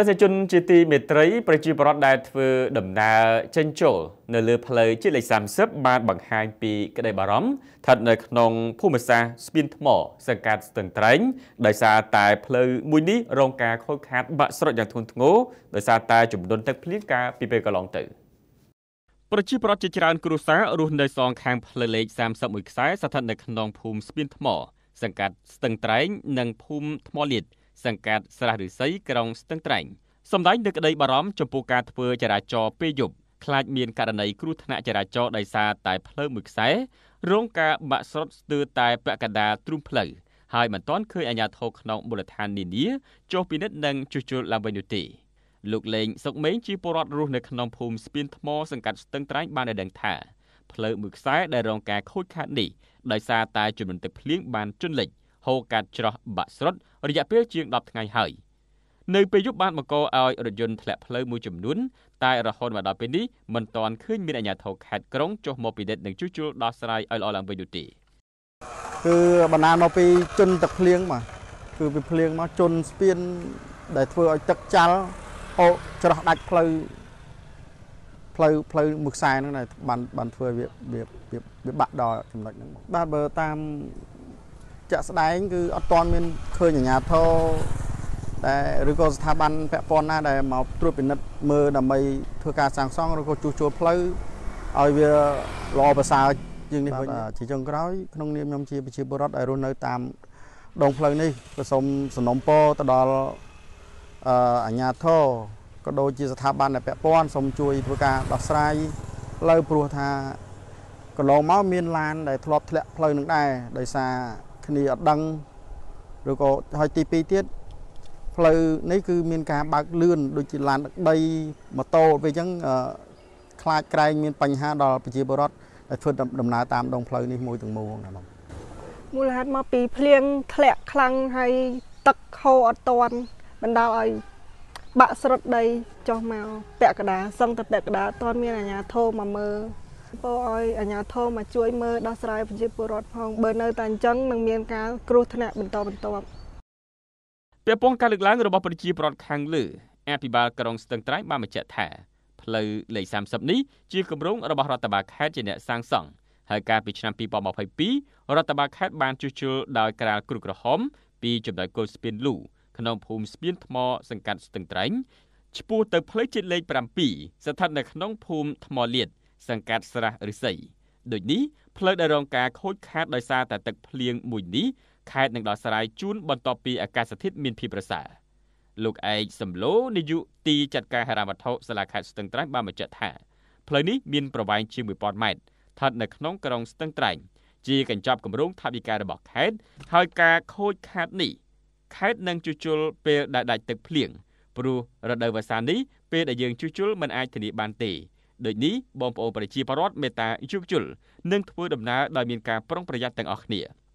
ទស្សនិកជនជាទីមេត្រី ប្រជាពលរដ្ឋដែលធ្វើ ដំណើរចេញចូលនៅលើផ្លូវជាតិលេខ30បានបង្ហាញពីក្តីបារម្ភស្ថិតនៅក្នុងភូមិសាស្ត្រស្ពានថ្ម សង្កាត់ស្ទឹងត្រែងដោយសារតែផ្លូវមួយនេះរងការ ខូចខាត បាក់ស្រុតយ៉ាងធ្ងន់ធ្ងរដោយសារតែចំនួនទឹកភ្លៀងកាលពីពេលកន្លងទៅប្រជាពលរដ្ឋជាច្រើនគ្រួសាររស់នៅសងខាងផ្លូវលេខ31ខ្សែស្ថិតនៅក្នុងភូមិស្ពានថ្ម សង្កាត់ស្ទឹងត្រែងនិងភូមិថ្មលៀតសង្កាត់ស្រះឫស្សីក្រុងស្ទឹងត្រែងសម្ដែងនូវក្តីបារម្ភចំពោះការធ្វើចរាចរណ៍ពេលយប់ខ្លាចមានករណីគ្រោះថ្នាក់ចរាចរណ៍ដោយសារតែផ្លូវមួយខ្សែរងការបាក់ស្រុតស្ទើរតែពាក់កណ្ដាលទ្រូងផ្លូវហើយមិនទាន់ឃើញអាជ្ញាធរក្នុងមូលដ្ឋាននានាចុះពិនិត្យនិងជួសជុលឡើងវិញនោះទេលោកលេងសុកមេងជាពលរដ្ឋរស់នៅក្នុងភូមិស្ពានថ្ម សង្កាត់ស្ទឹងត្រែងបានឲ្យដឹងថាផ្លូវមួយខ្សែដែលរងការខូចខាតនេះដោយសារតែចំនួនទឹកភ្លៀងបានជន់លិចហូរកាត់ច្រោះបាក់ស្រុតរយៈពេលជាង10ថ្ងៃហើយនៅពេលយប់បានបង្កឲ្យរថយន្តធ្លាក់ផ្លូវមួយចំនួនតែរហូតមកដល់ពេលនេះមិនទាន់ឃើញមានអាជ្ញាធរខេត្តក្រុងចុះមកពិនិត្យនិងជួសជុលដោះស្រាយឲ្យល្អឡើងវិញនោះទេគឺបណ្ដាលមកពី ជន់ទឹកភ្លៀងមកគឺពីភ្លៀងមកជន់ស្ពានដែលធ្វើឲ្យទឹកចាល់អូច្រោះដាច់ផ្លូវផ្លូវផ្លូវមួយខ្សែហ្នឹងបានបានធ្វើវាវាវាបាក់ដល់ចំណុចហ្នឹងបាទបើតាមជាក់ស្ដែងគឺអត់ទាន់មានឃើញអាជ្ញាធរដែលឬក៏ស្ថាប័នពាក់ព័ន្ធណាដែលមកត្រួតពិនិត្យមើលដើម្បីធ្វើការសាងសង់ឬក៏ជួសជុលផ្លូវឲ្យវាល្អប្រសើរជាងនេះវិញជាចុងក្រោយក្នុងនាមខ្ញុំជាប្រជាពលរដ្ឋដែលរស់នៅតាមដងផ្លូវនេះក៏សូមសំណូមពរទៅដល់អាជ្ញាធរក៏ដូចជាស្ថាប័នដែលពាក់ព័ន្ធសូមជួយធ្វើការដោះស្រាយផ្លូវព្រោះថាកន្លងមកមានឡានដែលធ្លាប់ធ្លាក់ផ្លូវនឹងដែរដោយសារគ្នាអត់ដឹងឬក៏ហើយទី2ទៀតផ្លូវនេះគឺមាន ការបើកលឿនដូចជាឡានដឹកដីម៉ូតូវាអញ្ចឹងខ្លាចក្រែង មានបញ្ហាដល់ប្រជាពលរដ្ឋដែលធ្វើដំណើរតាមដងផ្លូវនេះមួយទាំងមូលណាបងមូលហេតុមកពីភ្លៀងធ្លាក់ខ្លាំងហើយទឹកខូរអត់តាន់បណ្ដាលឲ្យបាក់ស្រុតដីចុះមកពាក់កដាសឹងតែពាក់កដាអត់មានអាជ្ញាធរមកមើលពោឲ្យអាជ្ញាធរមកជួយមើលដោះស្រាយប្រជាពលរដ្ឋផងបើនៅតែអញ្ចឹងនឹងមានការគ្រោះថ្នាក់បន្តបន្ទាប់ពាក់ព័ន្ធការលើកឡើងរបស់ប្រជាពលរដ្ឋខាងលើអភិបាលក្រុងស្ទឹងត្រែងបានបញ្ជាក់ថាផ្លូវលេខ30នេះជាគម្រោងរបស់រដ្ឋបាលខេត្តជាអ្នកសាងសង់ហើយកាលពីឆ្នាំ2022រដ្ឋបាលខេត្តបានជួសជុលដោយក្រាលគ្រុក្រហមពីចំណុចគល់ស្ពានលូក្នុងភូមិស្ពានថ្ម សង្កាត់ស្ទឹងត្រែងឆ្ពោះទៅផ្លូវជាតិលេខ7ស្ថិតនៅក្នុងភូមិថ្មលៀតសង្កាត់ស្រះរិស័យដូចនេះផ្លូវដែលរងការខូចខាតដោយសារតែទឹកភ្លៀងមួយនេះខេត្តនឹងដោះស្រាយជូនបន្ទាប់ពីអាកាសធាតុមានភាពប្រសើរលោកឯកសំឡូនាយកទីចាត់ការហិរញ្ញវត្ថុសាលាខេត្តស្ទឹងត្រែងបានបញ្ជាក់ថាផ្លូវនេះមានប្រវែងជាង1000ម៉ែត្រស្ថិតនៅក្នុងក្រុងស្ទឹងត្រែង ជាកញ្ចប់គម្រោងថវិការបស់ខេត្តហើយការខូចខាតនេះខេត្តនឹងជួសជុលពេលដែលដាច់ទឹកភ្លៀងព្រោះរដូវវស្សានេះពេលដែលយើងជួសជុលមិនអាចធានាបានទេដូចនេះបងប្អូនប្រជាពលរដ្ឋមេត្តាយុវជននឹងធ្វើដំណើរដោយមានការប្រុងប្រយ័ត្នទាំងអស់គ្នា។